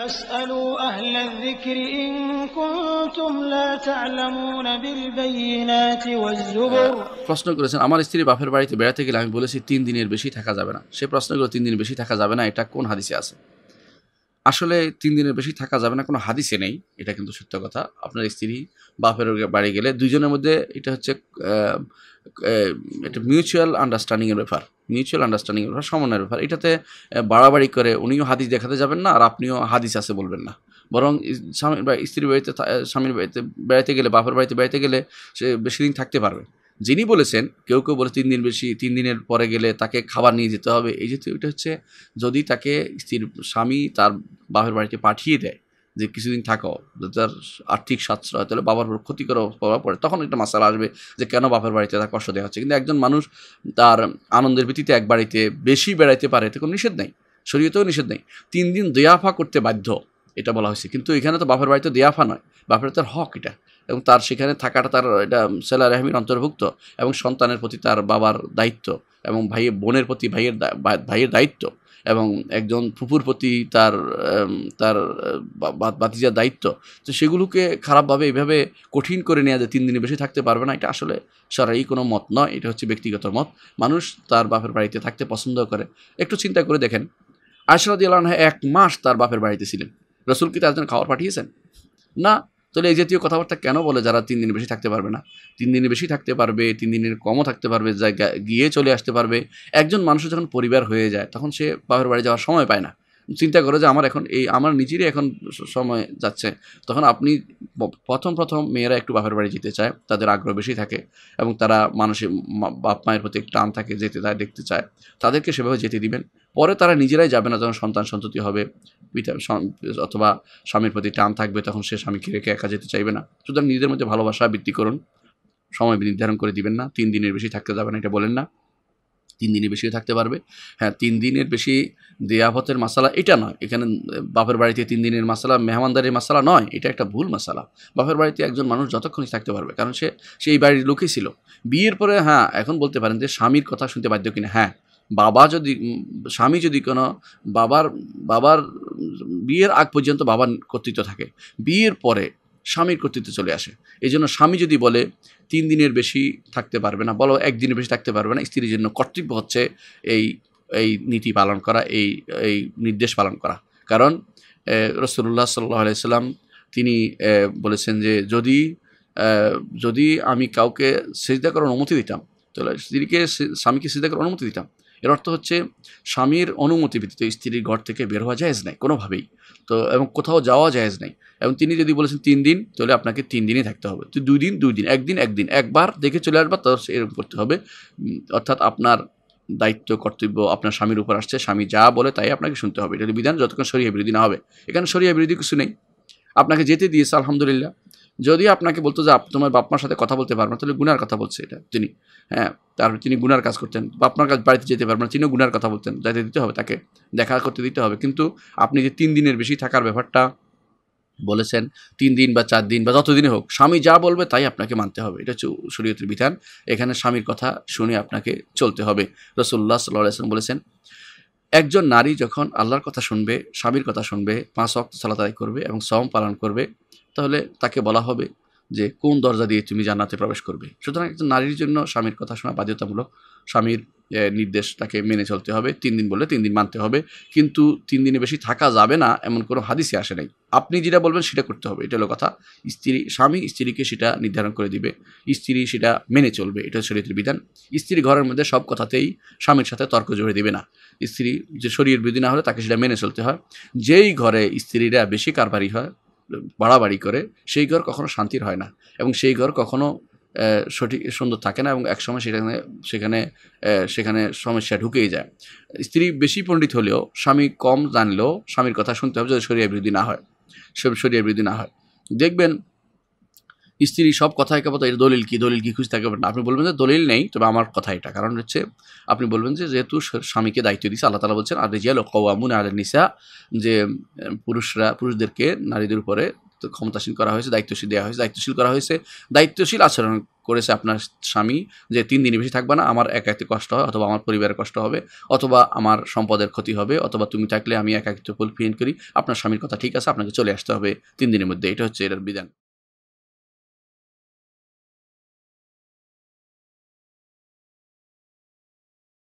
প্রশ্ন করেছেন আমার স্ত্রী বাপের বাড়িতে বেড়াতে গেলে আমি বলেছি তিন দিনের বেশি থাকা যাবে না সে প্রশ্ন করে তিন দিন বেশি থাকা যাবে না এটা কোন হাদিসে আছে আসলে তিন দিনের বেশি থাকা যাবে না কোনো হাদিসে নেই এটা কিন্তু সত্য কথা আপনার স্ত্রী বাপের বাড়ি গেলে দুইজনের মধ্যে এটা হচ্ছে এটা মিউচুয়াল আন্ডারস্ট্যান্ডিংয়ের ব্যাপার মিউচুয়াল আন্ডারস্ট্যান্ডিংয়ের ব্যাপার সমন্বয়ের ব্যাপার এটাতে বাড়াবাড়ি করে উনিও হাদিস দেখাতে যাবেন না আর আপনিও হাদিস আছে বলবেন না বরং স্বামীর স্ত্রীর বাড়িতে স্বামীর বাড়িতে বেড়াতে গেলে বাপের বাড়িতে বেড়াতে গেলে সে বেশি দিন থাকতে পারবে যিনি বলেছেন কেউ কেউ বলে তিন দিন বেশি তিন দিনের পরে গেলে তাকে খাবার নিয়ে যেতে হবে এই যেহেতু এটা হচ্ছে যদি তাকে স্ত্রীর স্বামী তার বাপের বাড়িতে পাঠিয়ে দেয় যে কিছুদিন থাকো তার আর্থিক সাশ্রয় তাহলে বাবার উপর ক্ষতিকর প্রভাব পড়ে তখন একটা মাসাল আসবে যে কেন বাপের বাড়িতে তার কষ্ট দেওয়া হচ্ছে কিন্তু একজন মানুষ তার আনন্দের ভিত্তিতে এক বাড়িতে বেশি বেড়াইতে পারে তো কোনো নিষেধ নেই শরীয়তেও নিষেধ নেই তিন দিন দয়াফা করতে বাধ্য এটা বলা হয়েছে কিন্তু এখানে তো বাপের বাড়িতে দেয়াফা নয় বাপের তার হক এটা এবং তার সেখানে থাকাটা তার এটা সেলা রেহমির অন্তর্ভুক্ত এবং সন্তানের প্রতি তার বাবার দায়িত্ব এবং ভাইয়ের বোনের প্রতি ভাইয়ের ভাইয়ের দায়িত্ব এবং একজন ফুফুর প্রতি তার তার বাতিজার দায়িত্ব তো সেগুলোকে খারাপভাবে এইভাবে কঠিন করে নেওয়া যায় তিন দিনে বেশি থাকতে পারবে না এটা আসলে সরাই কোনো মত নয় এটা হচ্ছে ব্যক্তিগত মত মানুষ তার বাপের বাড়িতে থাকতে পছন্দ করে একটু চিন্তা করে দেখেন আশরাদ এক মাস তার বাপের বাড়িতে ছিলেন রসুল কি একজন খাবার পাঠিয়েছেন না তাহলে এই জাতীয় কথাবার্তা কেন বলে যারা তিন দিন বেশি থাকতে পারবে না তিন দিন বেশি থাকতে পারবে তিন দিনের কমও থাকতে পারবে যা গিয়ে চলে আসতে পারবে একজন মানুষ যখন পরিবার হয়ে যায় তখন সে বাপের বাড়ি যাওয়ার সময় পায় না চিন্তা করে যে আমার এখন এই আমার নিজেরই এখন সময় যাচ্ছে তখন আপনি প্রথম প্রথম মেয়েরা একটু বাপের বাড়ি যেতে চায় তাদের আগ্রহ বেশি থাকে এবং তারা মানুষের বাপ মায়ের প্রতি টান থাকে যেতে তারা দেখতে চায় তাদেরকে সেভাবে যেতে দিবেন পরে তারা নিজেরাই যাবে না যখন সন্তান সন্ততি হবে পিতা অথবা স্বামীর প্রতি টান থাকবে তখন সে স্বামীকে রেখে একা যেতে চাইবে না সুতরাং নিজেদের মধ্যে ভালোবাসা বৃদ্ধি করুন সময় নির্ধারণ করে দিবেন না তিন দিনের বেশি থাকতে যাবেন এটা বলেন না তিন দিনের বেশি থাকতে পারবে হ্যাঁ তিন দিনের বেশি দেয়াভতের মশালা এটা নয় এখানে বাপের বাড়িতে তিন দিনের মশালা মেহমানদারির মশালা নয় এটা একটা ভুল মশালা বাপের বাড়িতে একজন মানুষ যতক্ষণ থাকতে পারবে কারণ সে সেই বাড়ির লোকই ছিল বিয়ের পরে হ্যাঁ এখন বলতে পারেন যে স্বামীর কথা শুনতে বাধ্য কিনা হ্যাঁ বাবা যদি স্বামী যদি কোনো বাবার বাবার বিয়ের আগ পর্যন্ত বাবার কর্তৃত্ব থাকে বিয়ের পরে স্বামীর কর্তৃত্বে চলে আসে এই জন্য স্বামী যদি বলে তিন দিনের বেশি থাকতে পারবে না বলো একদিনের বেশি থাকতে পারবে না স্ত্রীর জন্য কর্তব্য হচ্ছে এই এই নীতি পালন করা এই এই নির্দেশ পালন করা কারণ রসুল্লাহ সাল্লাহ আলাইসাল্লাম তিনি বলেছেন যে যদি যদি আমি কাউকে সেজদা করার অনুমতি দিতাম চলে স্ত্রীকে স্বামীকে সিজদা করার অনুমতি দিতাম এর অর্থ হচ্ছে স্বামীর অনুমতি ভিত্তিতে স্ত্রীর ঘর থেকে বের হওয়া যায়জ নাই কোনোভাবেই তো এবং কোথাও যাওয়া যায়জ নাই এবং তিনি যদি বলেছেন তিন দিন তাহলে আপনাকে তিন দিনই থাকতে হবে তো দুই দিন দুই দিন একদিন একদিন একবার দেখে চলে আসবার তার এরকম করতে হবে অর্থাৎ আপনার দায়িত্ব কর্তব্য আপনার স্বামীর উপর আসছে স্বামী যা বলে তাই আপনাকে শুনতে হবে এটা বিধান যতক্ষণ সরিয়ে বিরোধী না হবে এখানে সরিয়ে বিরোধী কিছু নেই আপনাকে যেতে দিয়েছে আলহামদুলিল্লাহ যদি আপনাকে বলতো যে তোমার বাপমার সাথে কথা বলতে না তাহলে গুনার কথা বলছে এটা তিনি হ্যাঁ তার তিনি গুনার কাজ করতেন বাপমার কাজ বাড়িতে যেতে পারবেন না তিনিও গুনার কথা বলতেন যাইতে দিতে হবে তাকে দেখা করতে দিতে হবে কিন্তু আপনি যে তিন দিনের বেশি থাকার ব্যাপারটা বলেছেন তিন দিন বা চার দিন বা যতদিনে হোক স্বামী যা বলবে তাই আপনাকে মানতে হবে এটা হচ্ছে শরীয়তের বিধান এখানে স্বামীর কথা শুনে আপনাকে চলতে হবে রসুল্লাহ সাল্লাম বলেছেন একজন নারী যখন আল্লাহর কথা শুনবে স্বামীর কথা শুনবে পাঁচ অক্ত সালাতাই করবে এবং সম পালন করবে তাহলে তাকে বলা হবে যে কোন দরজা দিয়ে তুমি জান্নাতে প্রবেশ করবে সুতরাং একজন নারীর জন্য স্বামীর কথা শোনা বাধ্যতামূলক স্বামীর নির্দেশ তাকে মেনে চলতে হবে তিন দিন বলে তিন দিন মানতে হবে কিন্তু তিন দিনে বেশি থাকা যাবে না এমন কোনো হাদিসে আসে নাই আপনি যেটা বলবেন সেটা করতে হবে এটা হলো কথা স্ত্রী স্বামী স্ত্রীকে সেটা নির্ধারণ করে দিবে স্ত্রী সেটা মেনে চলবে এটা শরীরের বিধান স্ত্রী ঘরের মধ্যে সব কথাতেই স্বামীর সাথে তর্ক জড়িয়ে দিবে না স্ত্রী যে শরীর বিধি না হলে তাকে সেটা মেনে চলতে হয় যেই ঘরে স্ত্রীরা বেশি কারবারি হয় বাড়াবাড়ি করে সেই ঘর কখনো শান্তির হয় না এবং সেই ঘর কখনো সঠিক সুন্দর থাকে না এবং একসময় সেখানে সেখানে সেখানে সমস্যা ঢুকেই যায় স্ত্রী বেশি পণ্ডিত হলেও স্বামী কম জানলেও স্বামীর কথা শুনতে হবে যদি শরীর বৃদ্ধি না হয় সব শরীর বৃদ্ধি না হয় দেখবেন স্ত্রী সব কথা একাবত এটা দলিল কি দলিল কি খুঁজতে থাকবেন না আপনি বলবেন যে দলিল নেই তবে আমার কথা এটা কারণ হচ্ছে আপনি বলবেন যে যেহেতু স্বামীকে দায়িত্ব দিয়েছে আল্লাহ তালা বলছেন আর রেজিয়াল কওয়ামুন আল নিসা যে পুরুষরা পুরুষদেরকে নারীদের উপরে ক্ষমতাসীন করা হয়েছে দায়িত্বশীল দেওয়া হয়েছে দায়িত্বশীল করা হয়েছে দায়িত্বশীল আচরণ করেছে আপনার স্বামী যে তিন দিনের বেশি থাকবে না আমার একাকিত্ব কষ্ট হয় অথবা আমার পরিবারের কষ্ট হবে অথবা আমার সম্পদের ক্ষতি হবে অথবা তুমি থাকলে আমি একাকিত্ব ফুলফিল করি আপনার স্বামীর কথা ঠিক আছে আপনাকে চলে আসতে হবে তিন দিনের মধ্যে এটা হচ্ছে এটার বিধান